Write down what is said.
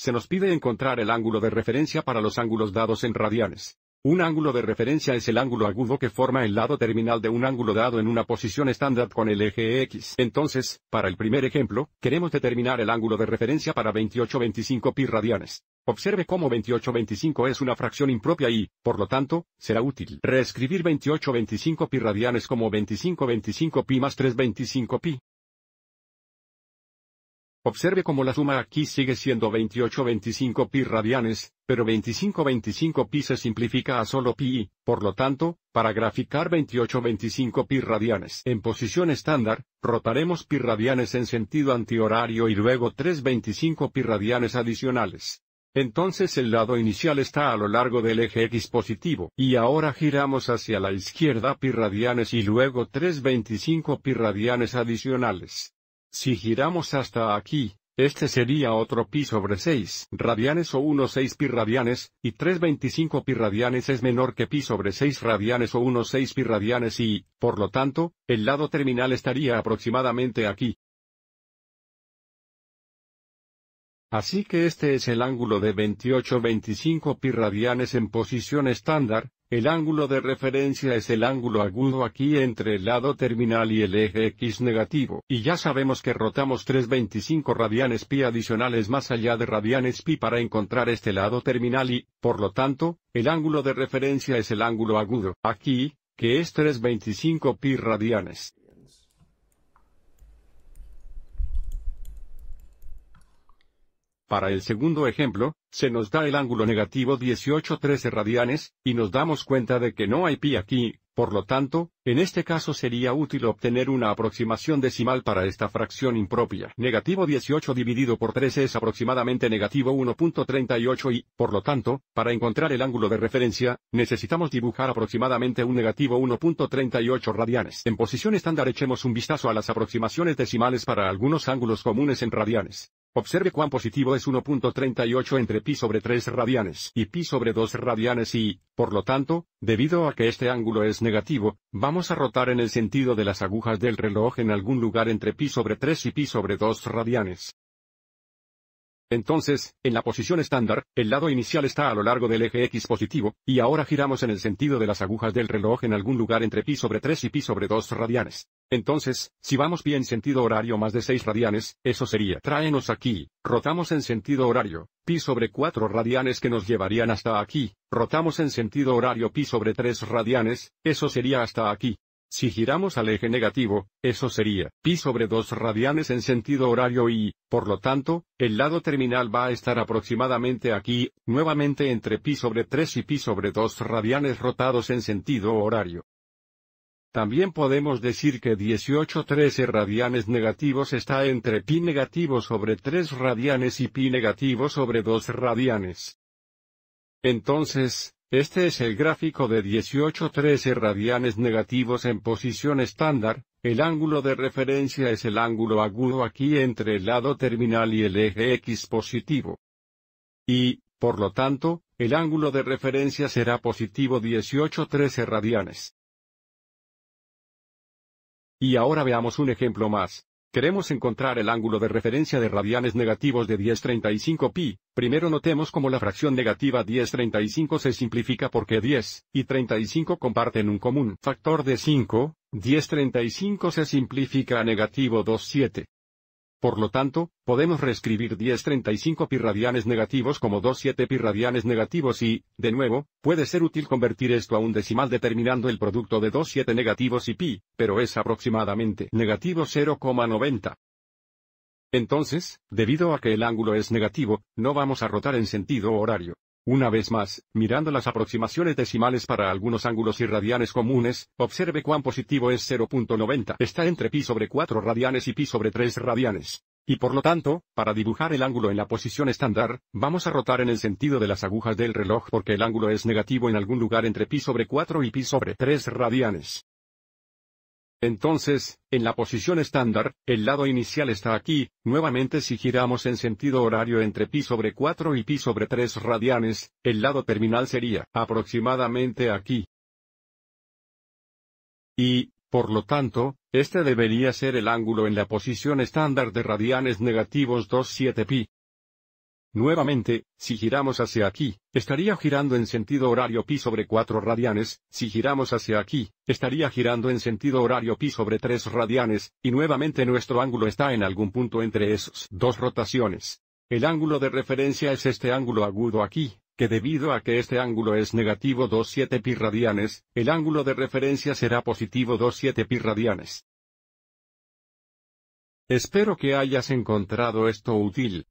se nos pide encontrar el ángulo de referencia para los ángulos dados en radianes. Un ángulo de referencia es el ángulo agudo que forma el lado terminal de un ángulo dado en una posición estándar con el eje X. Entonces, para el primer ejemplo, queremos determinar el ángulo de referencia para 28-25 pi radianes. Observe cómo 28-25 es una fracción impropia y, por lo tanto, será útil reescribir 28-25 pi radianes como 25-25 pi más 3-25 pi. Observe cómo la suma aquí sigue siendo 28-25 pi radianes, pero 25-25 pi se simplifica a solo pi, por lo tanto, para graficar 28-25 pi radianes en posición estándar, rotaremos pi radianes en sentido antihorario y luego 3-25 pi radianes adicionales. Entonces el lado inicial está a lo largo del eje X positivo y ahora giramos hacia la izquierda pi radianes y luego 3-25 pi radianes adicionales. Si giramos hasta aquí, este sería otro pi sobre 6 radianes o 6 pi radianes, y 3,25 pi radianes es menor que pi sobre 6 radianes o 6 pi radianes y, por lo tanto, el lado terminal estaría aproximadamente aquí. Así que este es el ángulo de 25 pi radianes en posición estándar, el ángulo de referencia es el ángulo agudo aquí entre el lado terminal y el eje X negativo. Y ya sabemos que rotamos 325 radianes pi adicionales más allá de radianes pi para encontrar este lado terminal y, por lo tanto, el ángulo de referencia es el ángulo agudo. Aquí, que es 325 pi radianes. Para el segundo ejemplo, se nos da el ángulo negativo 18-13 radianes, y nos damos cuenta de que no hay pi aquí, por lo tanto, en este caso sería útil obtener una aproximación decimal para esta fracción impropia. Negativo 18 dividido por 13 es aproximadamente negativo 1.38 y, por lo tanto, para encontrar el ángulo de referencia, necesitamos dibujar aproximadamente un negativo 1.38 radianes. En posición estándar echemos un vistazo a las aproximaciones decimales para algunos ángulos comunes en radianes. Observe cuán positivo es 1.38 entre pi sobre 3 radianes y pi sobre 2 radianes y, por lo tanto, debido a que este ángulo es negativo, vamos a rotar en el sentido de las agujas del reloj en algún lugar entre pi sobre 3 y pi sobre 2 radianes. Entonces, en la posición estándar, el lado inicial está a lo largo del eje X positivo, y ahora giramos en el sentido de las agujas del reloj en algún lugar entre pi sobre 3 y pi sobre 2 radianes. Entonces, si vamos pi en sentido horario más de 6 radianes, eso sería tráenos aquí, rotamos en sentido horario, pi sobre 4 radianes que nos llevarían hasta aquí, rotamos en sentido horario pi sobre 3 radianes, eso sería hasta aquí, si giramos al eje negativo, eso sería pi sobre 2 radianes en sentido horario y, por lo tanto, el lado terminal va a estar aproximadamente aquí, nuevamente entre pi sobre 3 y pi sobre 2 radianes rotados en sentido horario. También podemos decir que 18-13 radianes negativos está entre pi negativo sobre 3 radianes y pi negativo sobre 2 radianes. Entonces, este es el gráfico de 18-13 radianes negativos en posición estándar, el ángulo de referencia es el ángulo agudo aquí entre el lado terminal y el eje X positivo. Y, por lo tanto, el ángulo de referencia será positivo 18-13 radianes. Y ahora veamos un ejemplo más. Queremos encontrar el ángulo de referencia de radianes negativos de 1035 pi. Primero notemos cómo la fracción negativa 1035 se simplifica porque 10 y 35 comparten un común factor de 5. 1035 se simplifica a negativo 27. Por lo tanto, podemos reescribir 1035 pi radianes negativos como 27 pi radianes negativos y, de nuevo, puede ser útil convertir esto a un decimal determinando el producto de 27 negativos y pi, pero es aproximadamente negativo 0,90. Entonces, debido a que el ángulo es negativo, no vamos a rotar en sentido horario. Una vez más, mirando las aproximaciones decimales para algunos ángulos y radianes comunes, observe cuán positivo es 0.90. Está entre pi sobre 4 radianes y pi sobre 3 radianes. Y por lo tanto, para dibujar el ángulo en la posición estándar, vamos a rotar en el sentido de las agujas del reloj porque el ángulo es negativo en algún lugar entre pi sobre 4 y pi sobre 3 radianes. Entonces, en la posición estándar, el lado inicial está aquí, nuevamente si giramos en sentido horario entre pi sobre 4 y pi sobre 3 radianes, el lado terminal sería aproximadamente aquí. Y, por lo tanto, este debería ser el ángulo en la posición estándar de radianes negativos 27 pi. Nuevamente, si giramos hacia aquí, estaría girando en sentido horario pi sobre 4 radianes, si giramos hacia aquí, estaría girando en sentido horario pi sobre 3 radianes, y nuevamente nuestro ángulo está en algún punto entre esos dos rotaciones. El ángulo de referencia es este ángulo agudo aquí, que debido a que este ángulo es negativo 27 pi radianes, el ángulo de referencia será positivo 27 pi radianes. Espero que hayas encontrado esto útil.